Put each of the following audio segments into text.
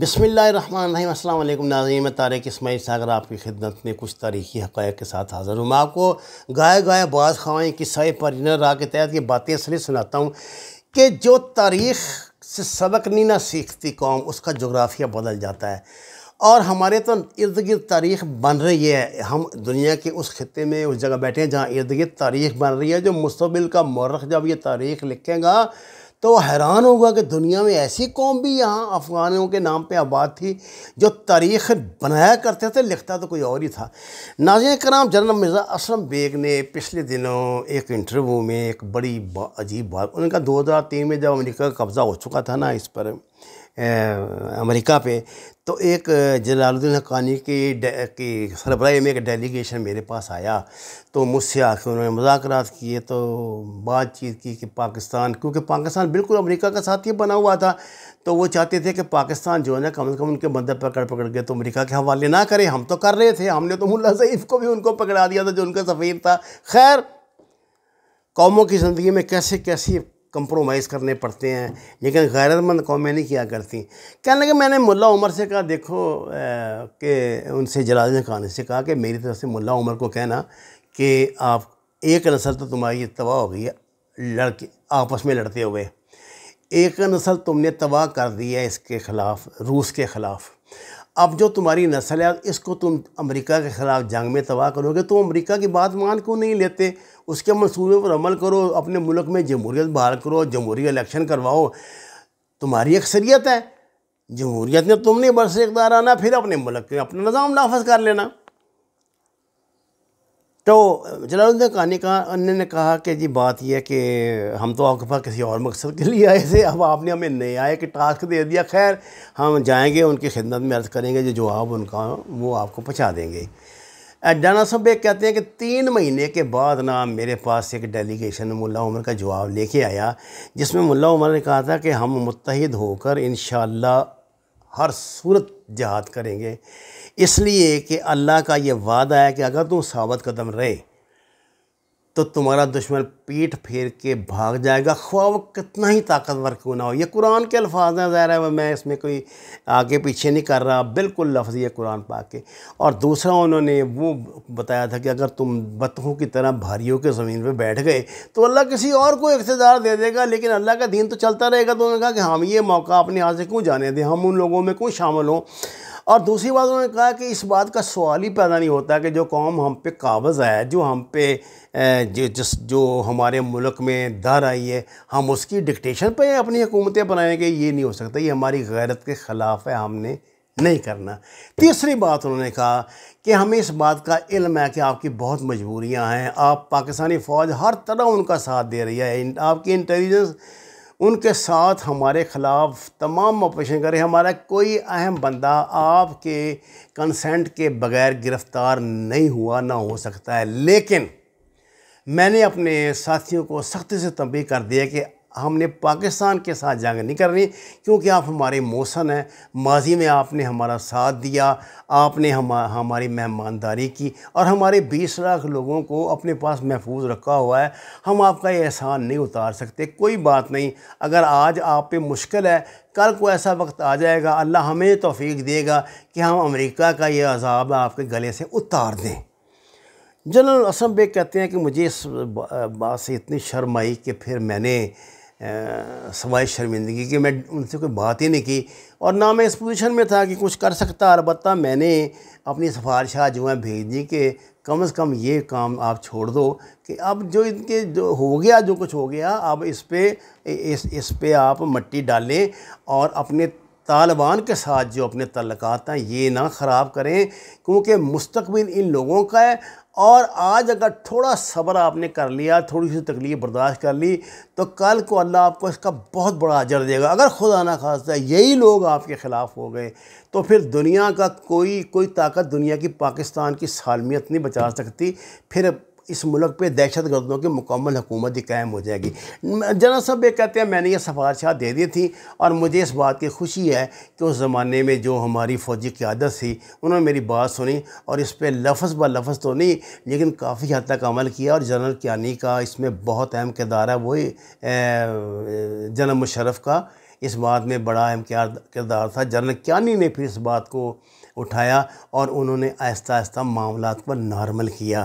बसमिल अल्लाम नाजीम तारक इसमाइल सागर आपकी खिदमत में कुछ तारीखी हक़ के साथ हाज़िर हूँ मैं आपको गाय गाय बाज खवाएँ किस्साए परिनर रा के तहत ये बातें इसलिए सुनाता हूँ कि जो तारीख से सबक नहीं ना सीखती कौम उसका जोग्राफिया बदल जाता है और हमारे तो इर्द गिर्द तारीख बन रही है हम दुनिया के उस खत्े में उस जगह बैठे हैं जहाँ इर्द गिर्द तारीख बन रही है जो मुस्तबिल का मर्रख जब ये तारीख लिखेगा तो हैरान होगा कि दुनिया में ऐसी कौम भी यहाँ अफ़गानों के नाम पे आबाद थी जो तारीख बनाया करते थे लिखता तो कोई और ही था नाजिन कराम जनरल मिर्ज़ा असलम बेग ने पिछले दिनों एक इंटरव्यू में एक बड़ी बा, अजीब बात उन्होंने कहा दो हज़ार तीन में जब अमेरिका का कब्ज़ा हो चुका था ना इस पर अमेरिका पे तो एक जलालुद्दीन हकानी की की सरबराही में एक डेलीगेशन मेरे पास आया तो मुझसे आके उन्होंने मुजाकर किए तो बातचीत की कि पाकिस्तान क्योंकि पाकिस्तान बिल्कुल अमेरिका का साथ ही बना हुआ था तो वो चाहते थे कि पाकिस्तान जो है ना कम से कम उनके मदद पकड़ पकड़ के तो अमेरिका के हवाले ना करें हम तो कर रहे थे हमने तो मुला सईफ को भी उनको पकड़ा दिया था जो उनका सफ़ीर था खैर कौमों की ज़िंदगी में कैसे कैसी कंप्रोमाइज़ करने पड़ते हैं लेकिन गैरतमंद कौमें नहीं किया करती कहने लगे मैंने मुल्ला उमर से कहा देखो कि उनसे जलाल खान से कहा कि मेरी तरफ से मुल्ला उमर को कहना कि आप एक नस्ल तो तुम्हारी ये तबाह हो गई है लड़के आपस में लड़ते हुए एक नस्ल तुमने तबाह कर दी है इसके ख़िलाफ़ रूस के ख़िलाफ़ अब जो तुम्हारी नस्ल है इसको तुम अमेरिका के ख़िलाफ़ जंग में तबाह करोगे तो अमेरिका की बात मान क्यों नहीं लेते उसके मनसूबे पर अमल करो अपने मुल्क में जमहूरियत बहाल करो जमहूरी इलेक्शन करवाओ तुम्हारी अक्सरियत है जमहूरियत में तुमने बरसे इकदार आना फिर अपने मुल्क में अपना निज़ाम नाफज कर लेना तो जलालुद्दीन कानी का अन्य ने कहा कि जी बात यह है कि हम तो आपके पास किसी और मकसद के लिए आए थे अब आपने हमें नए आए कि टास्क दे दिया खैर हम जाएंगे उनकी खिदमत में अर्ज़ करेंगे जो जवाब उनका वो आपको पहुँचा देंगे डाना साहब एक कहते हैं कि तीन महीने के बाद ना मेरे पास एक डेलीगेशन मुल्ला उमर का जवाब लेके आया जिसमें मुल्ला उमर ने कहा था कि हम मुतहद होकर इन हर सूरत जहाद करेंगे इसलिए कि अल्लाह का ये वादा है कि अगर तुम सावत कदम रहे तो तुम्हारा दुश्मन पीठ फेर के भाग जाएगा ख्वा वो कितना ही ताकतवर क्यों ना हो ये कुरान के अल्फाज हैं ज़ाहिर है मैं इसमें कोई आगे पीछे नहीं कर रहा बिल्कुल लफ्ज़ ये कुरान पा के और दूसरा उन्होंने वो बताया था कि अगर तुम बतखों की तरह भारियों के ज़मीन पर बैठ गए तो अल्लाह किसी और को इकतदार दे देगा लेकिन अल्लाह का दीन तो चलता रहेगा तो उन्होंने कहा कि हम ये मौका अपने हाथ से क्यों जाने दें हम उन लोगों में क्यों शामिल हों और दूसरी बात उन्होंने कहा कि इस बात का सवाल ही पैदा नहीं होता कि जो कौम हम पे काबज़ है जो हम पे जो जिस जो हमारे मुल्क में दर आई है हम उसकी डिक्टेशन पे अपनी हुकूमतें बनाएंगे ये नहीं हो सकता ये हमारी गैरत के ख़िलाफ़ है हमने नहीं करना तीसरी बात उन्होंने कहा कि हमें इस बात का इल्म है कि आपकी बहुत मजबूरियाँ हैं आप पाकिस्तानी फ़ौज हर तरह उनका साथ दे रही है आपकी इंटेलिजेंस उनके साथ हमारे ख़िलाफ़ तमाम ऑपरेशन करें हमारा कोई अहम बंदा आपके कंसेंट के बगैर गिरफ़्तार नहीं हुआ ना हो सकता है लेकिन मैंने अपने साथियों को सख्ती से तंबी कर दिया कि हमने पाकिस्तान के साथ जंग नहीं करनी क्योंकि आप हमारे मौसन हैं माजी में आपने हमारा साथ दिया आपने हम हमारी मेहमानदारी की और हमारे 20 लाख लोगों को अपने पास महफूज रखा हुआ है हम आपका ये एहसान नहीं उतार सकते कोई बात नहीं अगर आज आप पे मुश्किल है कल को ऐसा वक्त आ जाएगा अल्लाह हमें तोफ़ी देगा कि हम अमरीका का ये अजाब आपके गले से उतार दें जनरल असम बेग कहते हैं कि मुझे इस बात से इतनी शर्म आई कि फिर मैंने सवाई शर्मिंदगी की मैं उनसे कोई बात ही नहीं की और ना मैं इस पोजीशन में था कि कुछ कर सकता अलबत् मैंने अपनी सिफारिशा जो है भेज दी कि कम से कम ये काम आप छोड़ दो कि अब जो इनके जो हो गया जो कुछ हो गया अब इस पर इस इस पर आप मट्टी डालें और अपने तालिबान के साथ जो अपने तल्लक हैं ये ना ख़राब करें क्योंकि मुस्तबिल इन लोगों का है और आज अगर थोड़ा सब्र आपने कर लिया थोड़ी सी तकलीफ़ बर्दाश्त कर ली तो कल को अल्लाह आपको इसका बहुत बड़ा अजर देगा अगर खुदा ना खासा यही लोग आपके ख़िलाफ़ हो गए तो फिर दुनिया का कोई कोई ताकत दुनिया की पाकिस्तान की सालमियत नहीं बचा सकती फिर इस मुल्क पे दहशत गर्दों की मुकम्मल हुकूमत ही कायम हो जाएगी जना सब ये कहते हैं मैंने ये सफारशात दे दी थी और मुझे इस बात की खुशी है कि उस ज़माने में जो हमारी फ़ौजी क्यादत थी उन्होंने मेरी बात सुनी और इस पर लफज ब लफज तो नहीं लेकिन काफ़ी हद तक अमल किया और जनरल क्यानी का इसमें बहुत अहम किरदार है वही जनरल मुशरफ का इस बात में बड़ा अहम किरदार था जनरल क्यानी ने फिर इस बात को उठाया और उन्होंने आहिस्ता आहिस्ता मामला को नॉर्मल किया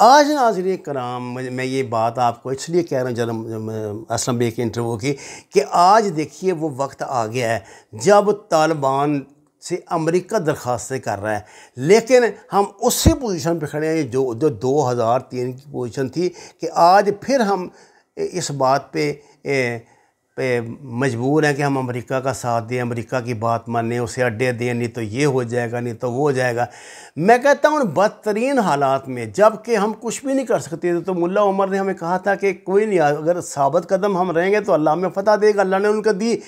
आज नाजर कराम मैं ये बात आपको इसलिए कह रहा हूँ जन्म असलम बे के इंटरव्यू की कि आज देखिए वो वक्त आ गया है जब तालिबान से अमेरिका दरख्वास्तें कर रहा है लेकिन हम उसी पोजीशन पे खड़े हैं जो जो 2003 की पोजीशन थी कि आज फिर हम इस बात पे ए, पे मजबूर हैं कि हम अमेरिका का साथ दें अमेरिका की बात माने उसे अड्डे दें नहीं तो ये हो जाएगा नहीं तो वो हो जाएगा मैं कहता हूँ बदतरीन हालात में जबकि हम कुछ भी नहीं कर सकते थे तो मुल्ला उमर ने हमें कहा था कि कोई नहीं अगर साबित कदम हम रहेंगे तो अल्लाह हमें फ़तह देगा अल्लाह ने उनको दी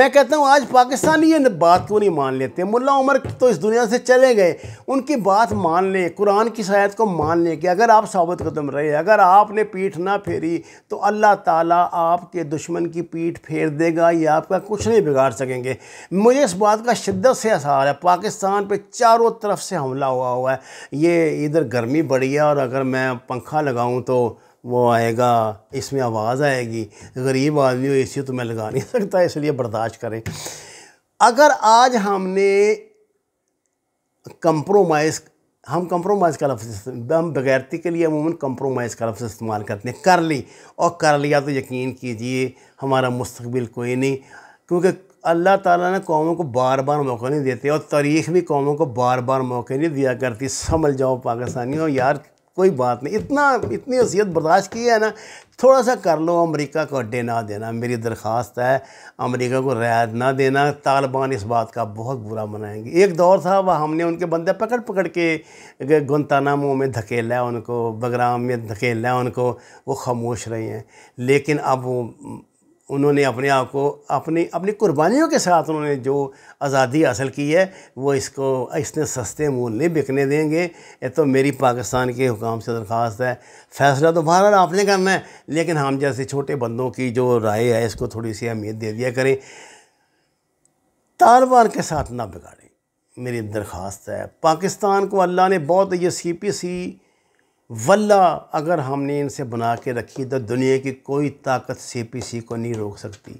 मैं कहता हूँ आज पाकिस्तान ये बात को नहीं मान लेते मुला उमर तो इस दुनिया से चले गए उनकी बात मान लें कुरान की शायद को मान लें कि अगर आप साबित कदम रहे अगर आपने पीठ ना फेरी तो अल्लाह ताली आपके दुश्मन की पीठ पीठ फेर देगा या आपका कुछ नहीं बिगाड़ सकेंगे मुझे इस बात का शिद्दत से आसार है पाकिस्तान पे चारों तरफ से हमला हुआ हुआ है ये इधर गर्मी बढ़ी है और अगर मैं पंखा लगाऊं तो वो आएगा इसमें आवाज़ आएगी गरीब आदमी हो ए तो मैं लगा नहीं सकता इसलिए बर्दाश्त करें अगर आज हमने कंप्रोमाइज़ हम कंप्रोमाइज़ का लफ्ज़ हम बगैरती के लिए अमूमन कंप्रोमाइज़ का लफ्ज़ इस्तेमाल करते हैं कर ली और कर लिया तो यकीन कीजिए हमारा मुस्तबिल कोई नहीं क्योंकि अल्लाह ताला ने कौमों को बार बार मौका नहीं देते और तारीख़ भी कौमों को बार बार मौके नहीं दिया करती समझ जाओ पाकिस्तानी हो यार कोई बात नहीं इतना इतनी असीयत बर्दाश्त की है ना थोड़ा सा कर लो अमेरिका को अड्डे ना देना मेरी दरख्वास्त है अमेरिका को रियायत ना देना तालिबान इस बात का बहुत बुरा मनाएंगे एक दौर था वह हमने उनके बंदे पकड़ पकड़ के मुँह में धकेला उनको बगराम में धकेला उनको वो खामोश रहे हैं लेकिन अब वो उन्होंने अपने आप को अपनी अपनी कुर्बानियों के साथ उन्होंने जो आज़ादी हासिल की है वो इसको इसने सस्ते मोल नहीं बिकने देंगे ये तो मेरी पाकिस्तान के हुकाम से दरख्वास्त है फ़ैसला तो बहरहाल आपने करना है लेकिन हम जैसे छोटे बंदों की जो राय है इसको थोड़ी सी अहमियत दे दिया करें तालबान के साथ ना बिगाड़ें मेरी दरख्वास्त है पाकिस्तान को अल्लाह ने बहुत ये सी पी सी वल्ला अगर हमने इनसे बना के रखी तो दुनिया की कोई ताकत सी पी सी को नहीं रोक सकती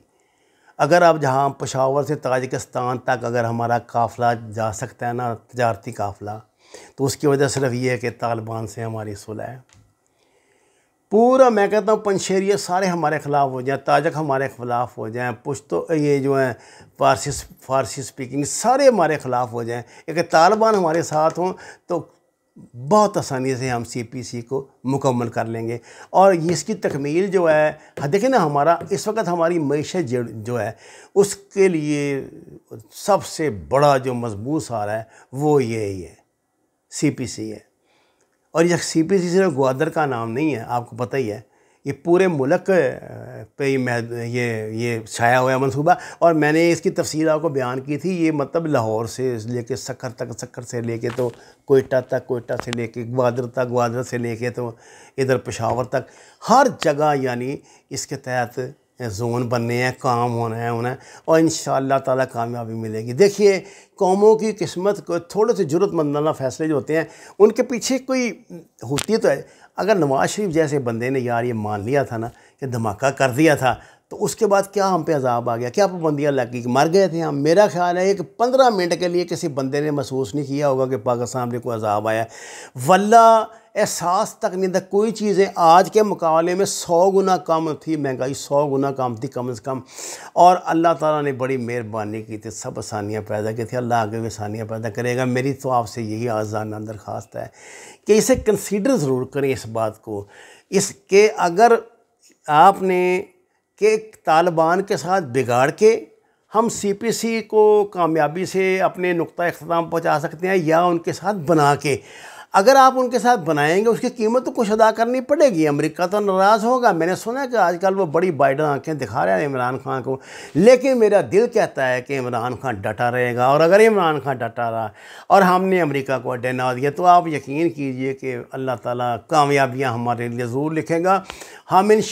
अगर आप जहाँ पशावर से ताजिकिस्तान तक अगर हमारा काफ़िला जा सकता है ना तजारती काफ़िला तो उसकी वजह सिर्फ ये है कि तालिबान से हमारी सुलह है पूरा मैं कहता हूँ पंशेरिया सारे हमारे ख़िलाफ़ हो जाएँ ताजक हमारे ख़िलाफ़ हो जाएँ पुश्तो ये जो है फारसी फारसी स्पीकिंग सारे हमारे ख़िलाफ़ हो जाएँ एक तालिबान हमारे साथ हों तो बहुत आसानी से हम सीपीसी को मुकम्मल कर लेंगे और इसकी तकमील जो है हाँ, देखें ना हमारा इस वक्त हमारी मीशत जो है उसके लिए सबसे बड़ा जो मजबूत सहारा है वो यही है सीपीसी है और यह सीपीसी सिर्फ ग्वादर का नाम नहीं है आपको पता ही है ये पूरे मुल्क पे ये ये छाया हुआ मनसूबा और मैंने इसकी तफसील आपको बयान की थी ये मतलब लाहौर से लेके सखर तक सखर से लेके तो कोयटा तक कोयटा से लेके ग्वादर तक ग्वादर से लेके तो इधर पेशावर तक हर जगह यानी इसके तहत जोन बनने हैं काम होना है होना है और इन ताला कामयाबी मिलेगी देखिए कौमों की किस्मत को थोड़े से ज़रूरतमंदाना फैसले जो होते हैं उनके पीछे कोई होती तो है अगर नवाज़ शरीफ जैसे बंदे ने यार ये मान लिया था ना कि धमाका कर दिया था तो उसके बाद क्या हम पे अजाब आ गया क्या पाबंदियाँ लग गई मर गए थे हम मेरा ख्याल है कि पंद्रह मिनट के लिए किसी बंदे ने महसूस नहीं किया होगा कि पाकिस्तान में कोई अजाब आया वल्ला एहसास तक नहीं था कोई चीज़ें आज के मुकाबले में सौ गुना कम थी महंगाई सौ गुना कम थी कम से कम और अल्लाह ताला ने बड़ी मेहरबानी की थी सब आसानियाँ पैदा की थी अल्लाह आगे भी आसानियाँ पैदा करेगा मेरी तो आपसे यही आजाना दरख्वास्त है कि इसे कंसिडर ज़रूर करें इस बात को इसके अगर आपने कि तालिबान के साथ बिगाड़ के हम सीपीसी को कामयाबी से अपने नुक़ अख्ताम पहुँचा सकते हैं या उनके साथ बना के अगर आप उनके साथ बनाएंगे उसकी कीमत तो कुछ अदा करनी पड़ेगी अमेरिका तो नाराज़ होगा मैंने सुना है कि आजकल वो बड़ी बाइडन आंखें दिखा रहे हैं इमरान खान को लेकिन मेरा दिल कहता है कि इमरान खान डटा रहेगा और अगर इमरान खान डटा रहा और हमने अमेरिका को अड्डे ना दिया तो आप यकीन कीजिए कि अल्लाह ताला कामयाबियाँ हमारे लिए ज़रूर लिखेगा हम इन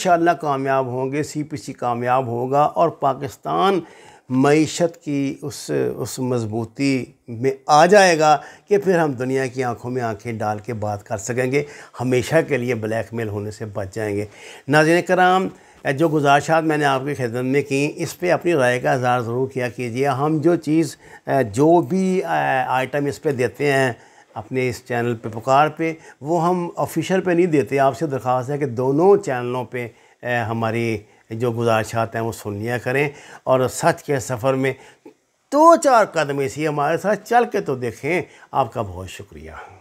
कामयाब होंगे सी पी सी कामयाब होगा और पाकिस्तान मीशत की उस उस मजबूती में आ जाएगा कि फिर हम दुनिया की आंखों में आंखें डाल के बात कर सकेंगे हमेशा के लिए ब्लैक मेल होने से बच जाएंगे नाजिन कराम जो गुजारिशात मैंने आपकी खिदमत में की इस पर अपनी राय का इजहार ज़रूर किया कीजिए हम जो चीज़ जो भी आइटम इस पर देते हैं अपने इस चैनल पे पुकार पे वो हम ऑफिशियल पे नहीं देते आपसे दरख्वास्त है कि दोनों चैनलों पे हमारी जो गुजारिशात हैं वो सुन लिया करें और सच के सफ़र में दो चार कदम इसी हमारे साथ चल के तो देखें आपका बहुत शुक्रिया